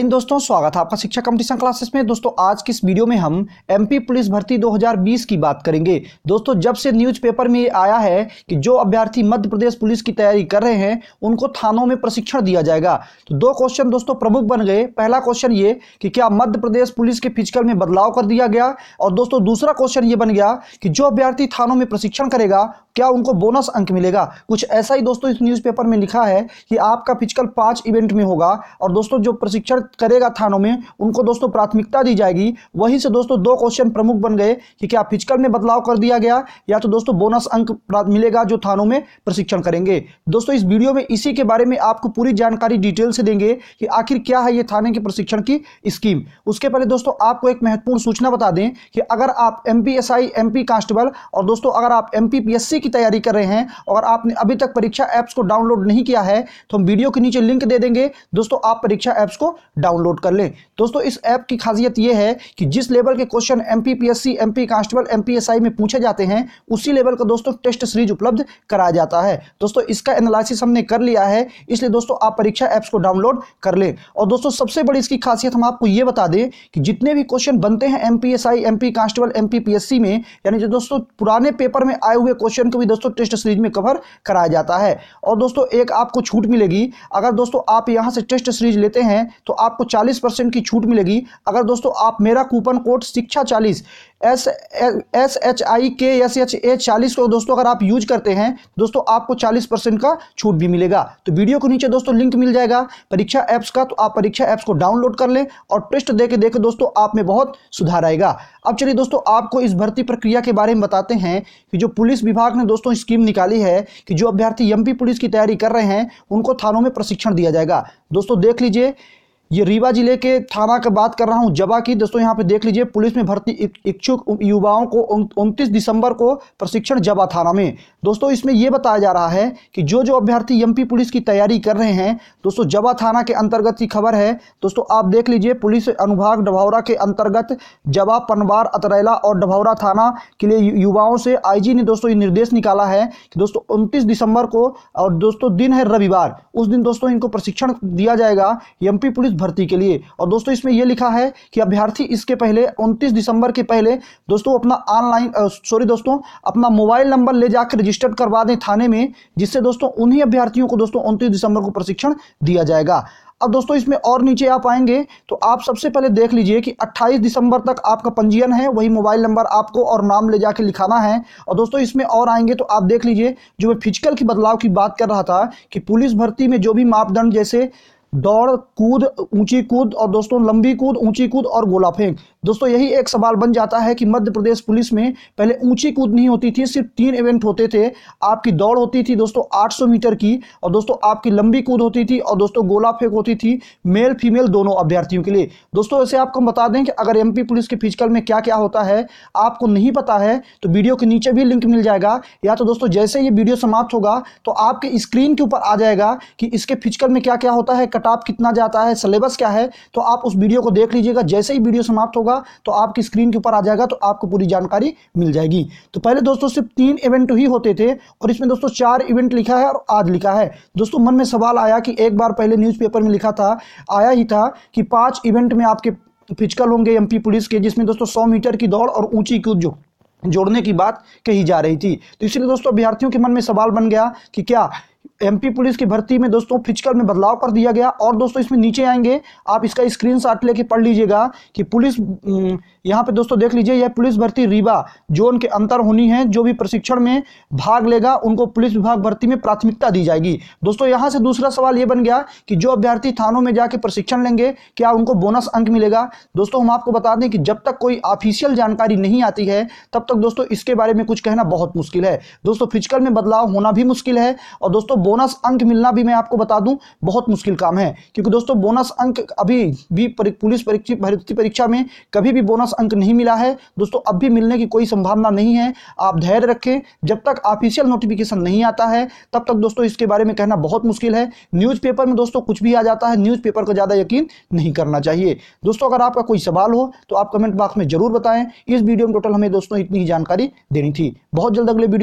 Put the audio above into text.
इन दोस्तों स्वागत है आपका शिक्षा कंपटीशन क्लासेस में दोस्तों आज की इस वीडियो में हम एमपी पुलिस भर्ती 2020 की बात करेंगे दोस्तों जब से न्यूज़पेपर में आया है कि जो अभ्यर्थी मध्य प्रदेश पुलिस की तैयारी कर रहे हैं उनको थानों में प्रशिक्षण दिया जाएगा तो दो क्वेश्चन दोस्तों प्रमुख बन गए पहला क्वेश्चन ये कि क्या मध्य प्रदेश पुलिस के फिजिकल में बदलाव कर दिया गया और दोस्तों दूसरा क्वेश्चन ये बन गया कि जो अभ्यर्थी थानों में प्रशिक्षण करेगा क्या उनको बोनस अंक मिलेगा कुछ ऐसा ही दोस्तों इस न्यूज़पेपर में लिखा है कि आपका फिजिकल पाँच इवेंट में होगा और दोस्तों जो प्रशिक्षण करेगा थानों में उनको दोस्तों प्राथमिकता दी जाएगी वहीं से दोस्तों दो क्वेश्चन प्रमुख बन गए कि क्या फिजिकल में बदलाव कर दिया गया या तो दोस्तों बोनस अंक मिलेगा जो थानों में प्रशिक्षण करेंगे दोस्तों इस वीडियो में इसी के बारे में आपको पूरी जानकारी डिटेल से देंगे कि आखिर क्या है ये थाने के प्रशिक्षण की स्कीम उसके पहले दोस्तों आपको एक महत्वपूर्ण सूचना बता दें कि अगर आप एम पी कांस्टेबल और दोस्तों अगर आप एम की तैयारी कर रहे हैं और आपने अभी तक परीक्षा एप्स को डाउनलोड नहीं किया है तो हम वीडियो के नीचे लिंक दे देंगे दोस्तों आप परीक्षा एप्स को डाउनलोड कर लें दोस्तों इस ऐप की खासियत यह है कि जिस लेवल के question M P P S C M P constable M P S I में पूछे जाते हैं उसी लेवल का दोस्तों टेस्ट सीरीज उपलब्ध कराया जाता है दोस्तों इसका एनालिसिस हमने कर लिया है इसलिए दोस्तों आप परीक्षा ऐप्स को डाउनलोड कर लें और दोस्तों सबसे बड़ी इसकी खासियत हम आपको ये बता दें कि जितने भी क्वेश्चन बनते हैं M P S I M P constable M P P S C में यानी जो दोस्तों पुराने पेपर में आए हुए क्वेश्चन को भी दोस्तों टेस्ट सीरीज में कवर कराया जाता है और दोस्तों एक आपको छूट मिलेगी अगर दोस्तों आप यहाँ से टेस्ट सीरीज लेते हैं तो आपको 40 परसेंट की छूट मिलेगी अगर दोस्तों आप मेरा कूपन कोड शिक्षा चालीस एस एस एच आई के एस एच ए चालीस को दोस्तों अगर आप यूज करते हैं दोस्तों आपको 40 परसेंट का छूट भी मिलेगा तो वीडियो के नीचे दोस्तों लिंक मिल जाएगा परीक्षा ऐप्स का तो आप परीक्षा ऐप्स को डाउनलोड कर लें और टेस्ट दे के देखें दोस्तों आप में बहुत सुधार आएगा अब चलिए दोस्तों आपको इस भर्ती प्रक्रिया के बारे में बताते हैं कि जो पुलिस विभाग ने दोस्तों स्कीम निकाली है कि जो अभ्यर्थी एम पुलिस की तैयारी कर रहे हैं उनको थानों में प्रशिक्षण दिया जाएगा दोस्तों देख लीजिए ये रीवा जिले के थाना का बात कर रहा हूँ जबा की दोस्तों यहाँ पे देख लीजिए पुलिस में भर्ती इच्छुक युवाओं को उनतीस दिसंबर को प्रशिक्षण जबा थाना में दोस्तों इसमें यह बताया जा रहा है कि जो जो अभ्यर्थी एमपी पुलिस की तैयारी कर रहे हैं दोस्तों जबा थाना के अंतर्गत की खबर है दोस्तों आप देख लीजिए पुलिस अनुभाग डभौरा के अंतर्गत जबा पनवार अतरेला और डभौरा थाना के लिए युवाओं से आई ने दोस्तों ये निर्देश निकाला है कि दोस्तों उनतीस दिसंबर को और दोस्तों दिन है रविवार उस दिन दोस्तों इनको प्रशिक्षण दिया जाएगा एम पुलिस भर्ती के लिए और दोस्तों इसमें यह लिखा है कि अभ्यर्थी इसके पहले 29 दिसंबर के पहले दोस्तों अपना ऑनलाइन सॉरी दोस्तों अपना मोबाइल नंबर ले जाकर रजिस्टर्ड करवा दें थाने में जिससे दोस्तों उन्हीं अभ्यर्थियों को दोस्तों उनतीस दिसंबर को प्रशिक्षण दिया जाएगा अब दोस्तों इसमें और नीचे आप आएंगे तो आप सबसे पहले देख लीजिए कि 28 दिसंबर तक आपका पंजीयन है वही मोबाइल नंबर आपको और नाम ले जाके लिखाना है और दोस्तों इसमें और आएंगे तो आप देख लीजिए जो मैं फिजिकल की बदलाव की बात कर रहा था कि पुलिस भर्ती में जो भी मापदंड जैसे दौड़ कूद ऊंची कूद और दोस्तों लंबी कूद ऊंची कूद और गोला फेंक दोस्तों यही एक सवाल बन जाता है कि मध्य प्रदेश पुलिस में पहले ऊंची कूद नहीं होती थी सिर्फ तीन इवेंट होते थे आपकी दौड़ होती थी दोस्तों 800 मीटर की और दोस्तों आपकी लंबी कूद होती थी और दोस्तों गोला फेंक होती थी मेल फीमेल दोनों अभ्यर्थियों के लिए दोस्तों ऐसे आपको हम बता दें कि अगर एम पुलिस के फिजिकल में क्या क्या होता है आपको नहीं पता है तो वीडियो के नीचे भी लिंक मिल जाएगा या तो दोस्तों जैसे ये वीडियो समाप्त होगा तो आपके स्क्रीन के ऊपर आ जाएगा कि इसके फिजिकल में क्या क्या होता है टॉप कितना जाता है सिलेबस क्या है तो आप उस वीडियो को देख लीजिएगा जैसे ही वीडियो समाप्त होगा तो आपकी स्क्रीन के ऊपर आ जाएगा तो आपको पूरी जानकारी मिल जाएगी तो पहले दोस्तों सिर्फ तीन इवेंट ही होते थे और इसमें दोस्तों चार इवेंट लिखा है और आज लिखा है दोस्तों मन में सवाल आया कि एक बार पहले न्यूज़पेपर में लिखा था आया ही था कि पाँच इवेंट में आपके फिजिकल होंगे एम पुलिस के जिसमें दोस्तों सौ मीटर की दौड़ और ऊंची कूद जो जोड़ने की बात कही जा रही थी तो इसलिए दोस्तों अभ्यर्थियों के मन में सवाल बन गया कि क्या एमपी पुलिस की भर्ती में दोस्तों फिजिकल में बदलाव कर दिया गया और दोस्तों इसमें नीचे आएंगे आप इसका स्क्रीन शॉट लेके पढ़ लीजिएगा कि पुलिस यहाँ पे दोस्तों देख लीजिए यह पुलिस भर्ती रीवा जोन के अंतर होनी है जो भी प्रशिक्षण में भाग लेगा उनको पुलिस विभाग भर्ती में प्राथमिकता दी जाएगी दोस्तों यहाँ से दूसरा सवाल ये बन गया कि जो अभ्यर्थी थानों में जाके प्रशिक्षण लेंगे क्या उनको बोनस अंक मिलेगा दोस्तों हम आपको बता दें कि जब तक कोई ऑफिशियल जानकारी नहीं आती है तब तक दोस्तों इसके बारे में कुछ कहना बहुत मुश्किल है दोस्तों फिजिकल में बदलाव होना भी मुश्किल है और दोस्तों बोनस अंक मिलना भी मैं आपको बता दूं बहुत मुश्किल काम है क्योंकि दोस्तों बोनस अंक अभी भी पुलिस परीक्षा भर्ती परीक्षा में कभी भी बोनस अंक नहीं मिला है दोस्तों अब भी मिलने की कोई संभावना नहीं है आप धैर्य रखें जब तक ऑफिशियल नोटिफिकेशन नहीं आता है तब तक दोस्तों इसके बारे में कहना बहुत मुश्किल है न्यूज में दोस्तों कुछ भी आ जाता है न्यूज को ज़्यादा यकीन नहीं करना चाहिए दोस्तों अगर आपका कोई सवाल हो तो आप कमेंट बॉक्स में जरूर बताएं इस वीडियो में टोटल हमें दोस्तों इतनी ही जानकारी देनी थी बहुत जल्द अगले वीडियो